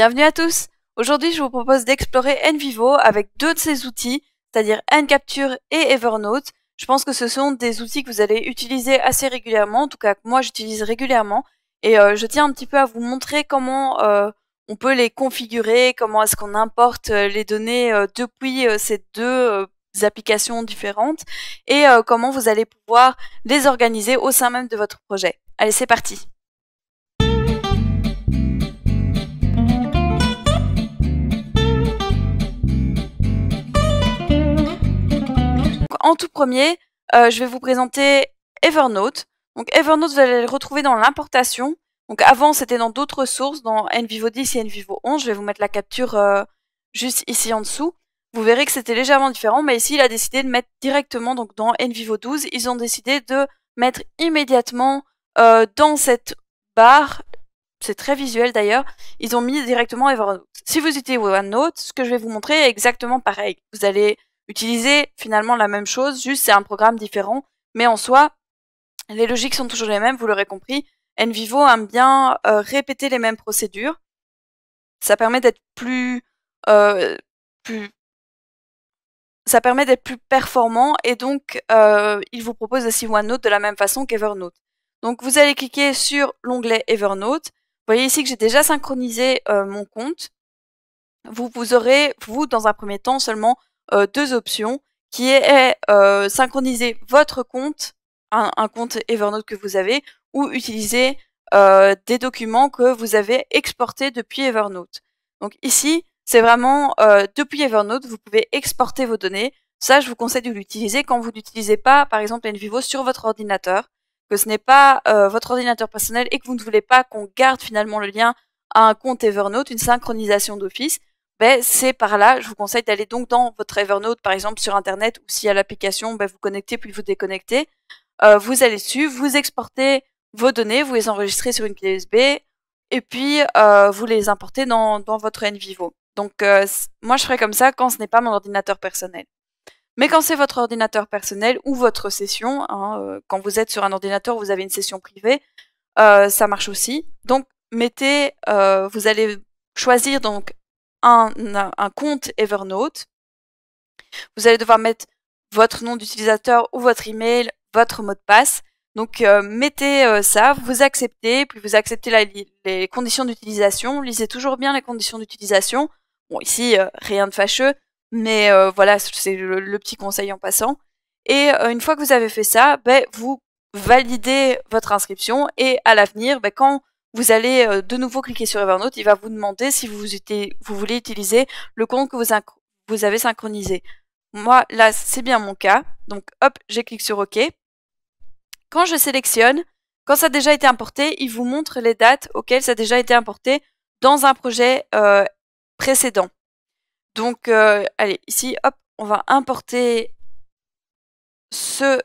Bienvenue à tous Aujourd'hui, je vous propose d'explorer NVivo avec deux de ses outils, c'est-à-dire NCapture et Evernote. Je pense que ce sont des outils que vous allez utiliser assez régulièrement, en tout cas que moi j'utilise régulièrement. Et euh, je tiens un petit peu à vous montrer comment euh, on peut les configurer, comment est-ce qu'on importe euh, les données depuis ces deux applications différentes et comment vous allez pouvoir les organiser au sein même de votre projet. Allez, c'est parti en tout premier, euh, je vais vous présenter Evernote. Donc Evernote, vous allez le retrouver dans l'importation. Donc avant, c'était dans d'autres sources, dans NVivo 10 et NVivo 11. Je vais vous mettre la capture euh, juste ici en dessous. Vous verrez que c'était légèrement différent, mais ici, il a décidé de mettre directement donc dans NVivo 12. Ils ont décidé de mettre immédiatement euh, dans cette barre, c'est très visuel d'ailleurs, ils ont mis directement Evernote. Si vous utilisez OneNote, ce que je vais vous montrer est exactement pareil. Vous allez utiliser finalement la même chose, juste c'est un programme différent, mais en soi, les logiques sont toujours les mêmes, vous l'aurez compris. Envivo aime bien euh, répéter les mêmes procédures. Ça permet d'être plus, euh, ça permet d'être plus performant et donc euh, il vous propose aussi OneNote de la même façon qu'Evernote. Donc vous allez cliquer sur l'onglet Evernote. Vous voyez ici que j'ai déjà synchronisé mon compte. Vous, vous aurez, vous, dans un premier temps, seulement euh, deux options qui est euh, synchroniser votre compte, un, compte Evernote que vous avez, ou utiliser euh, des documents que vous avez exportés depuis Evernote. Donc ici, c'est vraiment depuis Evernote, vous pouvez exporter vos données. Ça, je vous conseille de l'utiliser quand vous n'utilisez pas, par exemple, NVivo sur votre ordinateur, que ce n'est pas votre ordinateur personnel et que vous ne voulez pas qu'on garde finalement le lien à un compte Evernote, une synchronisation d'office ben, c'est par là. Je vous conseille d'aller donc dans votre Evernote, par exemple, sur Internet, ou s'il y a l'application, ben, vous connectez puis vous déconnectez. Euh, vous allez dessus, vous exportez vos données, vous les enregistrez sur une clé USB, et puis euh, vous les importez dans, dans votre NVivo. Donc euh, moi, je ferai comme ça quand ce n'est pas mon ordinateur personnel. Mais quand c'est votre ordinateur personnel ou votre session, hein, quand vous êtes sur un ordinateur, vous avez une session privée, ça marche aussi. Donc mettez, vous allez choisir donc un, compte Evernote. Vous allez devoir mettre votre nom d'utilisateur ou votre email, votre mot de passe. Donc euh, mettez euh, ça, vous acceptez, puis vous acceptez les conditions d'utilisation. Lisez toujours bien les conditions d'utilisation. Bon, ici, euh, rien de fâcheux, mais voilà, c'est le, petit conseil en passant. Et une fois que vous avez fait ça, ben, vous validez votre inscription et à l'avenir, ben, quand vous allez euh, de nouveau cliquer sur Evernote. Il va vous demander si vous, voulez utiliser le compte que vous, avez synchronisé. Moi, là, c'est bien mon cas. Donc, hop, j'ai cliqué sur OK. Quand je sélectionne, quand ça a déjà été importé, il vous montre les dates auxquelles ça a déjà été importé dans un projet euh, précédent. Donc, euh, allez, ici, hop, on va importer ce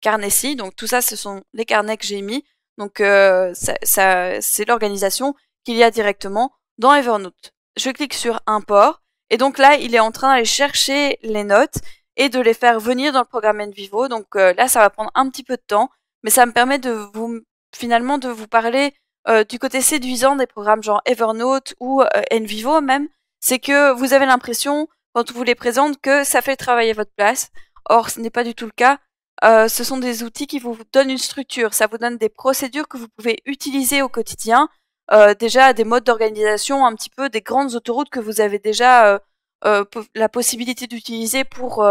carnet-ci. Donc, tout ça, ce sont les carnets que j'ai mis. Donc euh, ça, c'est l'organisation qu'il y a directement dans Evernote. Je clique sur Import et donc là il est en train d'aller chercher les notes et de les faire venir dans le programme Envivo. Donc euh, là ça va prendre un petit peu de temps, mais ça me permet de vous finalement de vous parler euh, du côté séduisant des programmes genre Evernote ou Envivo même, c'est que vous avez l'impression quand on vous les présente que ça fait travailler votre place. Or ce n'est pas du tout le cas. Euh, ce sont des outils qui vous donnent une structure, ça vous donne des procédures que vous pouvez utiliser au quotidien, euh, déjà des modes d'organisation, un petit peu des grandes autoroutes que vous avez déjà euh, la possibilité d'utiliser pour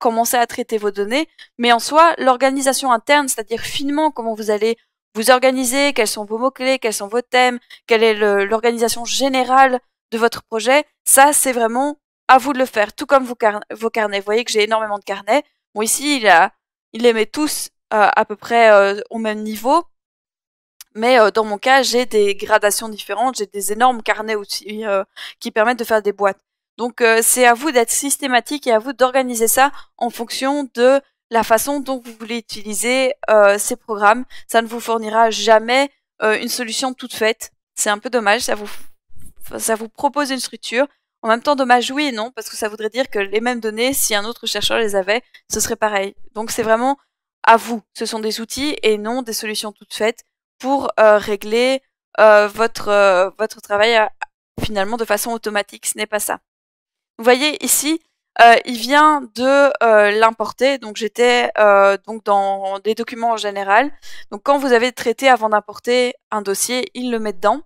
commencer à traiter vos données. Mais en soi, l'organisation interne, c'est-à-dire finement comment vous allez vous organiser, quels sont vos mots-clés, quels sont vos thèmes, quelle est l'organisation générale de votre projet, ça c'est vraiment à vous de le faire, tout comme vos, carnets. Vous voyez que j'ai énormément de carnets. Moi ici, il a il les met tous euh, à peu près euh, au même niveau. Mais euh, dans mon cas, j'ai des gradations différentes, j'ai des énormes carnets aussi qui permettent de faire des boîtes. Donc c'est à vous d'être systématique et à vous d'organiser ça en fonction de la façon dont vous voulez utiliser ces programmes. Ça ne vous fournira jamais une solution toute faite. C'est un peu dommage, ça vous, ça vous propose une structure, en même temps, dommage oui et non, parce que ça voudrait dire que les mêmes données, si un autre chercheur les avait, ce serait pareil. Donc c'est vraiment à vous. Ce sont des outils et non des solutions toutes faites pour euh, régler euh, votre, euh, votre travail finalement de façon automatique. Ce n'est pas ça. Vous voyez ici, il vient de l'importer. Donc j'étais donc dans des documents en général. Donc quand vous avez traité avant d'importer un dossier, il le met dedans.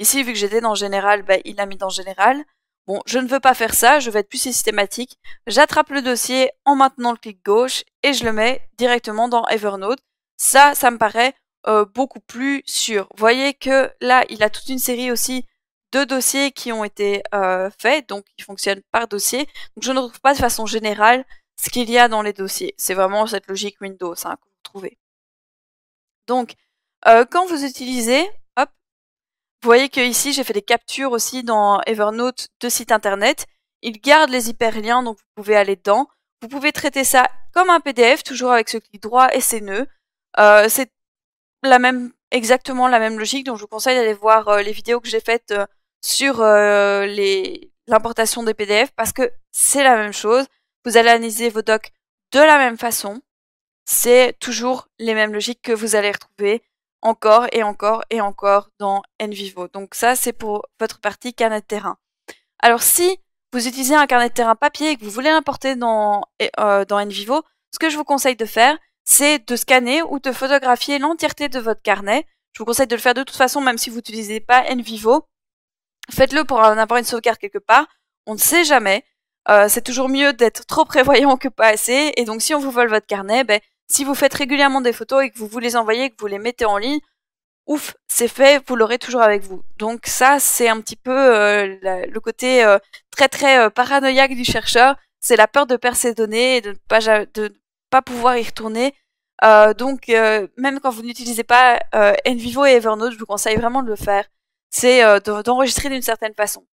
Ici, vu que j'étais dans général, bah, il l'a mis dans général. Bon, je ne veux pas faire ça, je vais être plus systématique. J'attrape le dossier en maintenant le clic gauche et je le mets directement dans Evernote. Ça, ça me paraît euh, beaucoup plus sûr. Vous voyez que là, il a toute une série aussi de dossiers qui ont été euh, faits, donc qui fonctionnent par dossier. Donc je ne trouve pas de façon générale ce qu'il y a dans les dossiers. C'est vraiment cette logique Windows hein, que vous trouvez. Donc, euh, quand vous utilisez vous voyez que ici j'ai fait des captures aussi dans Evernote de sites internet. Il garde les hyperliens, donc vous pouvez aller dedans. Vous pouvez traiter ça comme un PDF, toujours avec ce clic droit et ces nœuds. Euh, c'est la même, exactement la même logique, donc je vous conseille d'aller voir euh, les vidéos que j'ai faites euh, sur l'importation des PDF parce que c'est la même chose. Vous allez analyser vos docs de la même façon. C'est toujours les mêmes logiques que vous allez retrouver encore et encore et encore dans NVivo. Donc ça, c'est pour votre partie carnet de terrain. Alors si vous utilisez un carnet de terrain papier et que vous voulez l'importer dans, euh, NVivo, ce que je vous conseille de faire, c'est de scanner ou de photographier l'entièreté de votre carnet. Je vous conseille de le faire de toute façon, même si vous n'utilisez pas NVivo. Faites-le pour en avoir une sauvegarde quelque part. On ne sait jamais. Euh, c'est toujours mieux d'être trop prévoyant que pas assez. Et donc, si on vous vole votre carnet, ben, si vous faites régulièrement des photos et que vous vous les envoyez, que vous les mettez en ligne, ouf, c'est fait, vous l'aurez toujours avec vous. Donc ça, c'est un petit peu euh, le côté euh, très très euh, paranoïaque du chercheur. C'est la peur de perdre ses données et de ne pas, de pas pouvoir y retourner. donc même quand vous n'utilisez pas Envivo et Evernote, je vous conseille vraiment de le faire. C'est d'enregistrer d'une certaine façon.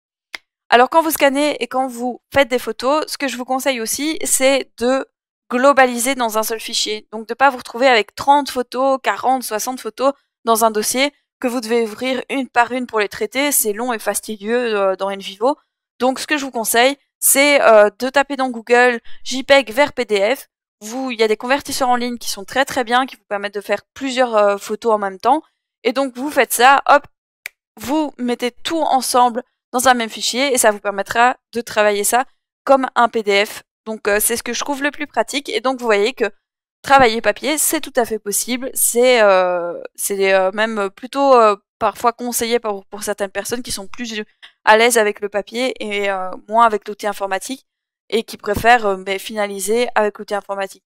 Alors quand vous scannez et quand vous faites des photos, ce que je vous conseille aussi, c'est de globalisé dans un seul fichier. Donc de pas vous retrouver avec 30 photos, 40, 60 photos dans un dossier que vous devez ouvrir une par une pour les traiter, c'est long et fastidieux euh, dans Envivo. Donc ce que je vous conseille, c'est euh, de taper dans Google JPEG vers PDF. Vous, il y a des convertisseurs en ligne qui sont très très bien, qui vous permettent de faire plusieurs euh, photos en même temps. Et donc vous faites ça, hop, vous mettez tout ensemble dans un même fichier et ça vous permettra de travailler ça comme un PDF donc euh, c'est ce que je trouve le plus pratique. Et donc vous voyez que travailler papier, c'est tout à fait possible. C'est euh, euh, même plutôt parfois conseillé pour, pour, certaines personnes qui sont plus à l'aise avec le papier et moins avec l'outil informatique et qui préfèrent ben, finaliser avec l'outil informatique.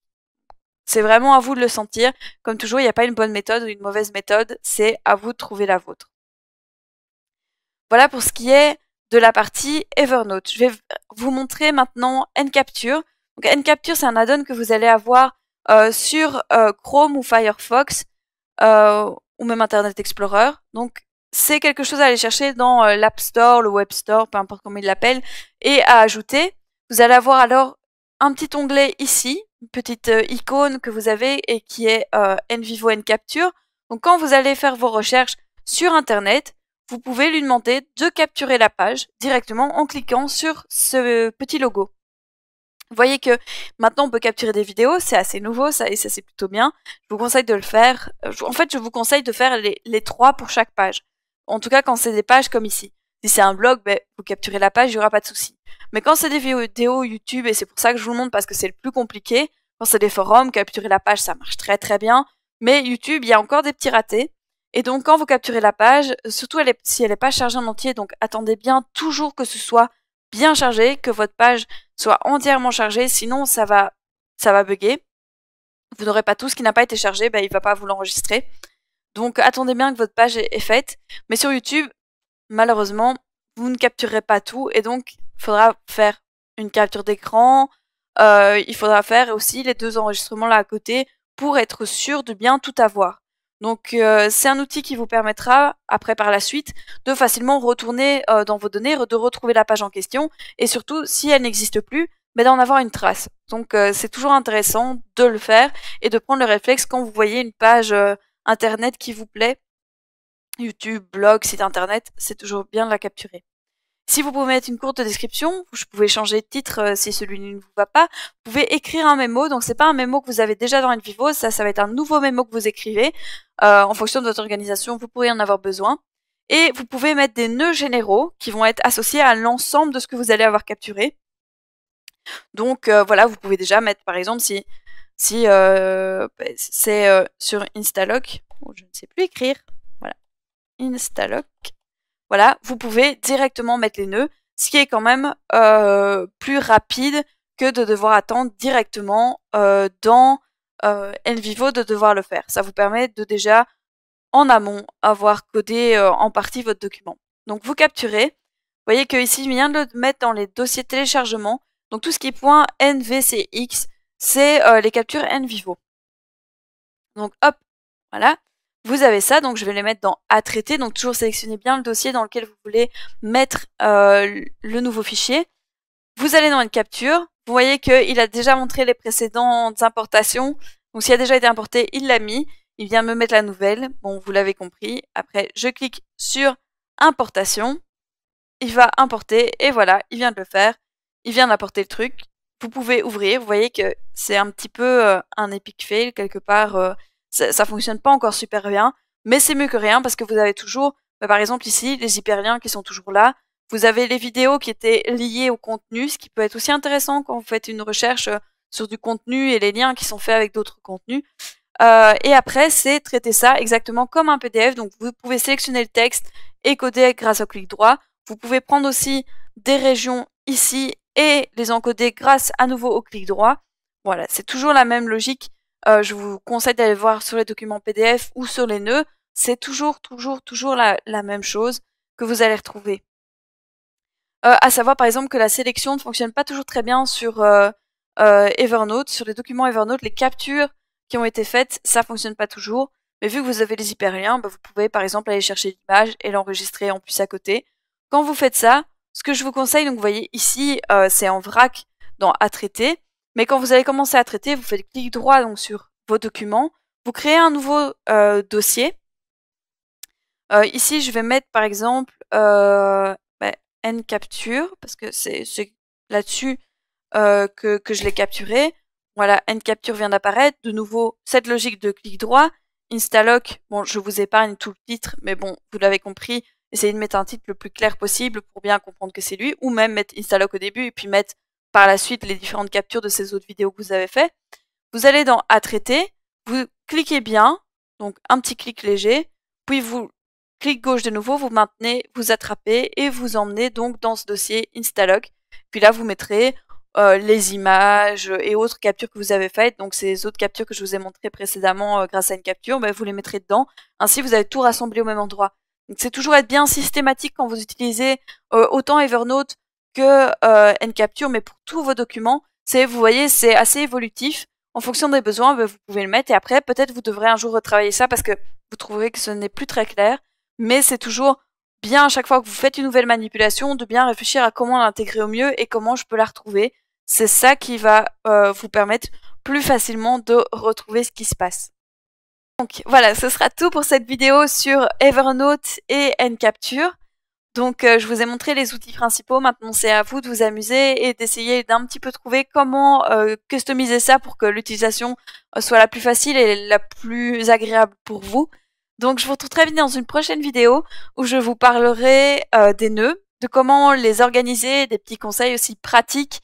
C'est vraiment à vous de le sentir. Comme toujours, il n'y a pas une bonne méthode ou une mauvaise méthode. C'est à vous de trouver la vôtre. Voilà pour ce qui est de la partie Evernote. Je vais vous montrer maintenant nCapture. Donc nCapture, c'est un add-on que vous allez avoir euh, sur euh, Chrome ou Firefox euh, ou même Internet Explorer. Donc c'est quelque chose à aller chercher dans l'App Store, le Web Store, peu importe comment il l'appelle, et à ajouter. Vous allez avoir alors un petit onglet ici, une petite icône que vous avez et qui est NVivo NCapture. Donc quand vous allez faire vos recherches sur Internet, vous pouvez lui demander de capturer la page directement en cliquant sur ce petit logo. Vous voyez que maintenant on peut capturer des vidéos, c'est assez nouveau ça et ça c'est plutôt bien. Je vous conseille de le faire. Euh, en fait, je vous conseille de faire les, trois pour chaque page. En tout cas, quand c'est des pages comme ici. Si c'est un blog, ben, vous capturez la page, il n'y aura pas de souci. Mais quand c'est des vidéos YouTube, et c'est pour ça que je vous le montre parce que c'est le plus compliqué, quand c'est des forums, capturer la page, ça marche très très bien. Mais YouTube, il y a encore des petits ratés. Et donc quand vous capturez la page, surtout si elle n'est pas chargée en entier, donc attendez bien toujours que ce soit bien chargé, que votre page soit entièrement chargée, sinon ça va ça va bugger. Vous n'aurez pas tout ce qui n'a pas été chargé, ben, il ne va pas vous l'enregistrer. Donc attendez bien que votre page est, faite. Mais sur YouTube, malheureusement, vous ne capturerez pas tout et donc il faudra faire une capture d'écran. Euh, il faudra faire aussi les deux enregistrements là à côté pour être sûr de bien tout avoir. Donc euh, c'est un outil qui vous permettra, après par la suite, de facilement retourner euh, dans vos données, de retrouver la page en question, et surtout, si elle n'existe plus, mais ben, d'en avoir une trace. Donc euh, c'est toujours intéressant de le faire et de prendre le réflexe quand vous voyez une page Internet qui vous plaît, YouTube, blog, site Internet, c'est toujours bien de la capturer. Si vous pouvez mettre une courte description, vous pouvez changer de titre euh, si celui-là ne vous va pas. Vous pouvez écrire un mémo, donc ce c'est pas un mémo que vous avez déjà dans Envivo, ça, ça va être un nouveau mémo que vous écrivez. Euh, en fonction de votre organisation, vous pourrez en avoir besoin. Et vous pouvez mettre des nœuds généraux qui vont être associés à l'ensemble de ce que vous allez avoir capturé. Donc euh, voilà, vous pouvez déjà mettre, par exemple, si, si c'est sur ou oh, je ne sais plus écrire, voilà, instaloq voilà, vous pouvez directement mettre les nœuds, ce qui est quand même euh, plus rapide que de devoir attendre directement euh, dans euh, Nvivo de devoir le faire. Ça vous permet de déjà en amont avoir codé en partie votre document. Donc vous capturez. Vous voyez que ici je viens de le mettre dans les dossiers de téléchargement. Donc tout ce qui est point .nvcx, c'est les captures Nvivo. Donc hop, voilà. Vous avez ça, donc je vais les mettre dans à traiter. Donc toujours sélectionnez bien le dossier dans lequel vous voulez mettre euh, le nouveau fichier. Vous allez dans une capture. Vous voyez qu'il a déjà montré les précédentes importations. Donc s'il a déjà été importé, il l'a mis. Il vient me mettre la nouvelle. Bon, vous l'avez compris. Après, je clique sur importation. Il va importer et voilà, il vient de le faire. Il vient d'apporter le truc. Vous pouvez ouvrir. Vous voyez que c'est un petit peu euh, un epic fail quelque part. Euh, ça, ça fonctionne pas encore super bien, mais c'est mieux que rien parce que vous avez toujours, bah, par exemple ici, les hyperliens qui sont toujours là. Vous avez les vidéos qui étaient liées au contenu, ce qui peut être aussi intéressant quand vous faites une recherche euh, sur du contenu et les liens qui sont faits avec d'autres contenus. Euh, et après, c'est traiter ça exactement comme un PDF. Donc, vous pouvez sélectionner le texte et coder grâce au clic droit. Vous pouvez prendre aussi des régions ici et les encoder grâce à nouveau au clic droit. Voilà, c'est toujours la même logique euh, je vous conseille d'aller voir sur les documents PDF ou sur les nœuds. C'est toujours, toujours, toujours la, même chose que vous allez retrouver. Euh, à savoir par exemple que la sélection ne fonctionne pas toujours très bien sur euh, euh, Evernote, sur les documents Evernote, les captures qui ont été faites, ça fonctionne pas toujours. Mais vu que vous avez les hyperliens, bah, vous pouvez par exemple aller chercher l'image et l'enregistrer en plus à côté. Quand vous faites ça, ce que je vous conseille, donc vous voyez ici, c'est en vrac dans à traiter. Mais quand vous avez commencé à traiter, vous faites clic droit donc, sur vos documents, vous créez un nouveau euh, dossier. Euh, ici, je vais mettre par exemple euh, bah, nCapture, parce que c'est là-dessus que, que, je l'ai capturé. Voilà, nCapture vient d'apparaître. De nouveau, cette logique de clic droit. InstaLock, bon, je vous épargne tout le titre, mais bon, vous l'avez compris, essayez de mettre un titre le plus clair possible pour bien comprendre que c'est lui, ou même mettre InstaLock au début et puis mettre par la suite les différentes captures de ces autres vidéos que vous avez faites, Vous allez dans à traiter, vous cliquez bien, donc un petit clic léger, puis vous cliquez gauche de nouveau, vous maintenez, vous attrapez et vous emmenez donc dans ce dossier Instalog. Puis là, vous mettrez euh, les images et autres captures que vous avez faites. Donc ces autres captures que je vous ai montrées précédemment euh, grâce à une capture, ben, vous les mettrez dedans. Ainsi, vous avez tout rassemblé au même endroit. Donc c'est toujours être bien systématique quand vous utilisez euh, autant Evernote que euh, mais pour tous vos documents. C'est, vous voyez, c'est assez évolutif. En fonction des besoins, ben, vous pouvez le mettre. Et après, peut-être vous devrez un jour retravailler ça parce que vous trouverez que ce n'est plus très clair. Mais c'est toujours bien, à chaque fois que vous faites une nouvelle manipulation, de bien réfléchir à comment l'intégrer au mieux et comment je peux la retrouver. C'est ça qui va euh, vous permettre plus facilement de retrouver ce qui se passe. Donc voilà, ce sera tout pour cette vidéo sur Evernote et NCapture. Donc euh, je vous ai montré les outils principaux, maintenant c'est à vous de vous amuser et d'essayer d'un petit peu trouver comment euh, customiser ça pour que l'utilisation euh, soit la plus facile et la plus agréable pour vous. Donc je vous retrouve très vite dans une prochaine vidéo où je vous parlerai des nœuds, de comment les organiser, des petits conseils aussi pratiques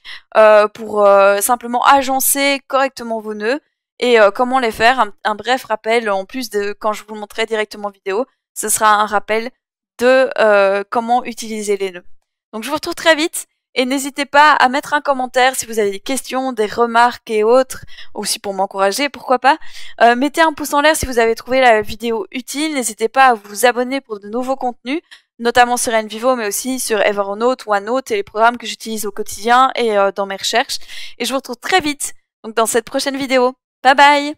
pour simplement agencer correctement vos nœuds et comment les faire. Un, bref rappel en plus de quand je vous montrerai directement vidéo, ce sera un rappel de euh, comment utiliser les nœuds. Donc je vous retrouve très vite et n'hésitez pas à mettre un commentaire si vous avez des questions, des remarques et autres, aussi pour m'encourager, pourquoi pas. Euh, mettez un pouce en l'air si vous avez trouvé la vidéo utile, n'hésitez pas à vous abonner pour de nouveaux contenus, notamment sur Envivo, mais aussi sur Evernote, OneNote et les programmes que j'utilise au quotidien et euh, dans mes recherches. Et je vous retrouve très vite donc dans cette prochaine vidéo. Bye bye